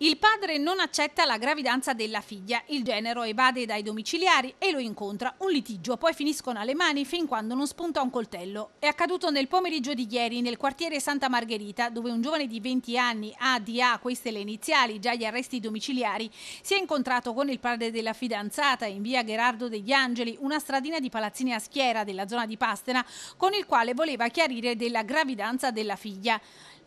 Il padre non accetta la gravidanza della figlia, il genero evade dai domiciliari e lo incontra. Un litigio, poi finiscono alle mani fin quando non spunta un coltello. È accaduto nel pomeriggio di ieri nel quartiere Santa Margherita, dove un giovane di 20 anni, ADA, queste le iniziali, già gli arresti domiciliari, si è incontrato con il padre della fidanzata in via Gerardo degli Angeli, una stradina di palazzini a schiera della zona di Pastena, con il quale voleva chiarire della gravidanza della figlia.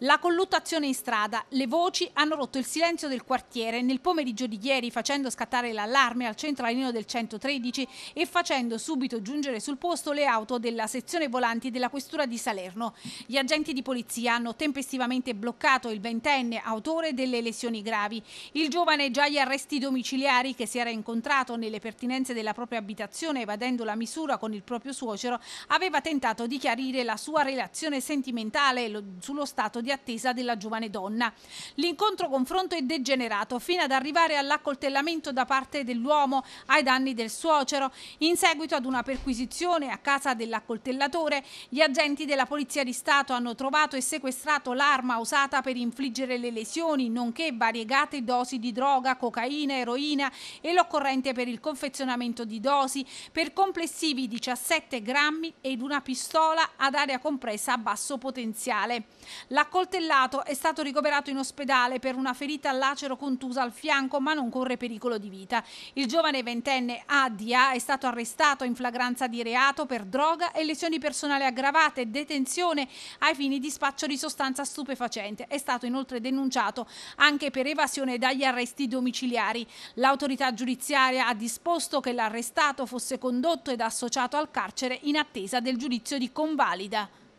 La colluttazione in strada, le voci hanno rotto il silenzio silenzio del quartiere nel pomeriggio di ieri facendo scattare l'allarme al centralino del 113 e facendo subito giungere sul posto le auto della sezione volanti della questura di Salerno. Gli agenti di polizia hanno tempestivamente bloccato il ventenne autore delle lesioni gravi. Il giovane già agli arresti domiciliari che si era incontrato nelle pertinenze della propria abitazione evadendo la misura con il proprio suocero aveva tentato di chiarire la sua relazione sentimentale sullo stato di attesa della giovane donna. L'incontro confronto è degenerato fino ad arrivare all'accoltellamento da parte dell'uomo ai danni del suocero. In seguito ad una perquisizione a casa dell'accoltellatore, gli agenti della Polizia di Stato hanno trovato e sequestrato l'arma usata per infliggere le lesioni, nonché variegate dosi di droga, cocaina, eroina e l'occorrente per il confezionamento di dosi per complessivi 17 grammi ed una pistola ad aria compressa a basso potenziale. L'accoltellato è stato ricoverato in ospedale per una ferita alla lacero contusa al fianco ma non corre pericolo di vita. Il giovane ventenne Adia è stato arrestato in flagranza di reato per droga e lesioni personali aggravate, detenzione ai fini di spaccio di sostanza stupefacente. È stato inoltre denunciato anche per evasione dagli arresti domiciliari. L'autorità giudiziaria ha disposto che l'arrestato fosse condotto ed associato al carcere in attesa del giudizio di convalida.